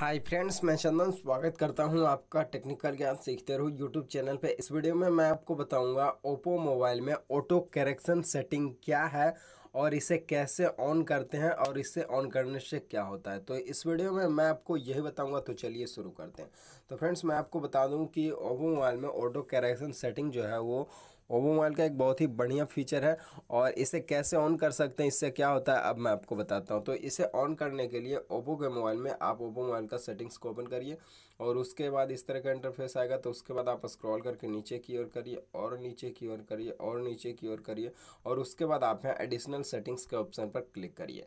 hi friends मैं चंदन स्वागत करता हूं आपका टेक्निकल ज्ञान सीखते रहो यूट्यूब चैनल पे इस वीडियो में मैं आपको बताऊंगा ओप्पो मोबाइल में ऑटो करेक्शन सेटिंग क्या है और इसे कैसे ऑन करते हैं और इसे ऑन करने से क्या होता है तो इस वीडियो में मैं आपको यही बताऊंगा तो चलिए शुरू करते हैं तो फ्रेंड्स मैं आपको बता दूँ कि ओप्पो मोबाइल में ऑटो करेक्शन सेटिंग जो है वो ओवो मोबाइल का एक बहुत ही बढ़िया फीचर है और इसे कैसे ऑन कर सकते हैं इससे क्या होता है अब मैं आपको बताता हूँ तो इसे ऑन करने के लिए ओप्पो के मोबाइल में आप ओप्पो मोबाइल का सेटिंग्स को ओपन करिए और उसके बाद इस तरह का इंटरफेस आएगा तो उसके बाद आप स्क्रॉल करके नीचे की ओर करिए और नीचे की ओर करिए और नीचे की ओर करिए और उसके बाद आप यहाँ एडिशनल सेटिंग्स के ऑप्शन पर क्लिक करिए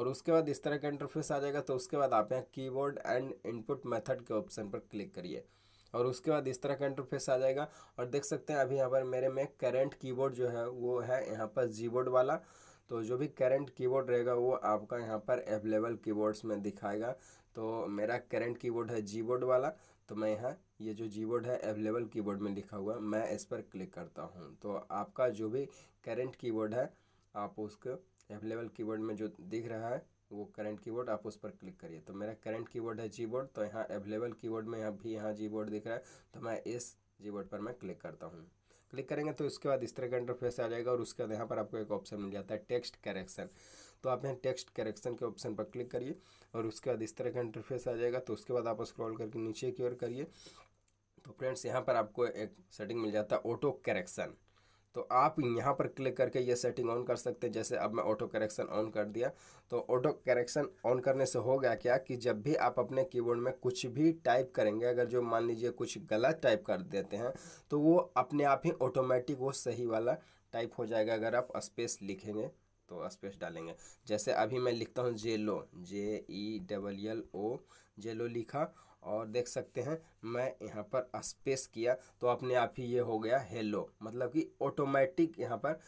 और उसके बाद इस तरह का इंटरफेस आ जाएगा तो उसके बाद आप यहाँ कीबोर्ड एंड इनपुट मेथड के ऑप्शन पर क्लिक करिए और उसके बाद इस तरह का इंटरफेस आ जाएगा और देख सकते हैं अभी यहाँ पर मेरे में करंट कीबोर्ड जो है वो है यहाँ पर जी वाला तो जो भी करंट कीबोर्ड रहेगा वो आपका यहाँ पर अवेलेबल कीबोर्ड्स में दिखाएगा तो मेरा करंट कीबोर्ड है जी वाला तो मैं यहाँ ये जो जी है अवेलेबल कीबोर्ड में लिखा हुआ मैं इस पर क्लिक करता हूँ तो आपका जो भी करेंट कीबोर्ड है आप उसको अवेलेबल कीबोर्ड में जो दिख रहा है वो करंट कीवर्ड आप उस पर क्लिक करिए तो मेरा करंट कीवर्ड है जी बोर्ड तो यहाँ अवेलेबल कीवर्ड में यहाँ भी यहाँ जी बोर्ड दिख रहा है तो मैं इस जी बोर्ड पर मैं क्लिक करता हूँ क्लिक करेंगे तो इसके बाद इस तरह का इंटरफेस आ जाएगा और उसके बाद यहाँ पर आपको एक ऑप्शन मिल जाता है टेक्स्ट करेक्शन तो आप यहाँ टेक्स्ट करेक्शन के ऑप्शन पर क्लिक करिए और उसके बाद इस तरह का इंटरफेस आ जाएगा तो उसके बाद आप स्क्रॉल करके नीचे की ओर करिए तो फ्रेंड्स यहाँ पर आपको एक सेटिंग मिल जाता है ऑटो करेक्शन तो आप यहाँ पर क्लिक करके ये सेटिंग ऑन कर सकते हैं जैसे अब मैं ऑटो करेक्शन ऑन कर दिया तो ऑटो करेक्शन ऑन करने से हो गया क्या कि जब भी आप अपने कीबोर्ड में कुछ भी टाइप करेंगे अगर जो मान लीजिए कुछ गलत टाइप कर देते हैं तो वो अपने आप ही ऑटोमेटिक वो सही वाला टाइप हो जाएगा अगर आप स्पेस लिखेंगे तो स्पेस डालेंगे जैसे अभी मैं लिखता हूँ जेलो जे ई डबल एल ओ जेलो लिखा और देख सकते हैं मैं यहाँ पर स्पेस किया तो अपने आप ही ये हो गया हेलो मतलब कि ऑटोमेटिक यहाँ पर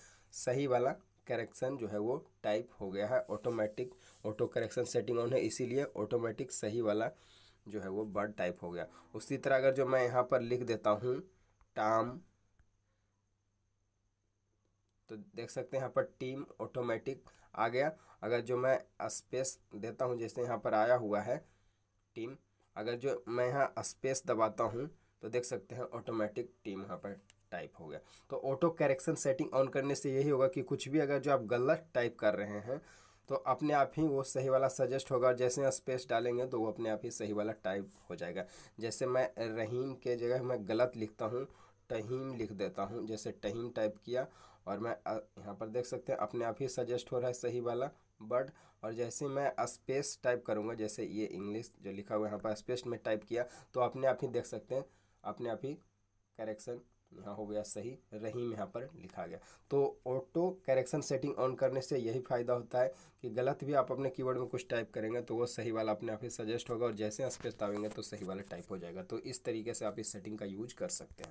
सही वाला करेक्शन जो है वो टाइप हो गया है automatic auto correction setting on है इसीलिए ऑटोमेटिक सही वाला जो है वो बर्ड टाइप हो गया उसी तरह अगर जो मैं यहाँ पर लिख देता हूँ टाम तो देख सकते हैं यहाँ पर टीम ऑटोमेटिक आ गया अगर जो मैं स्पेस देता हूँ जैसे यहाँ पर आया हुआ है टीम अगर जो मैं यहाँ स्पेस दबाता हूँ तो देख सकते हैं ऑटोमेटिक टीम यहाँ पर टाइप हो गया तो ऑटो करेक्शन सेटिंग ऑन करने से यही होगा कि कुछ भी अगर जो आप गलत टाइप कर रहे हैं तो अपने आप ही वो सही वाला सजेस्ट होगा और जैसे यहाँ स्पेस डालेंगे तो वो अपने आप ही सही वाला टाइप हो जाएगा जैसे मैं रहीम के जगह मैं गलत लिखता हूँ टहीम लिख देता हूँ जैसे टहीम टाइप किया और मैं यहाँ पर देख सकते हैं अपने आप ही सजेस्ट हो रहा है सही वाला बट और जैसे मैं स्पेस टाइप करूँगा जैसे ये इंग्लिश जो लिखा हुआ है यहाँ पर स्पेस में टाइप किया तो अपने आप ही देख सकते हैं अपने आप ही करेक्शन यहाँ हो गया सही रहीम यहाँ पर लिखा गया तो ऑटो करेक्शन सेटिंग ऑन करने से यही फ़ायदा होता है कि गलत भी आप अपने कीवर्ड में कुछ टाइप करेंगे तो वो सही वाला अपने आप ही सजेस्ट होगा और जैसे स्पेस आवेंगे तो सही वाला टाइप हो जाएगा तो इस तरीके से आप इस सेटिंग का यूज कर सकते हैं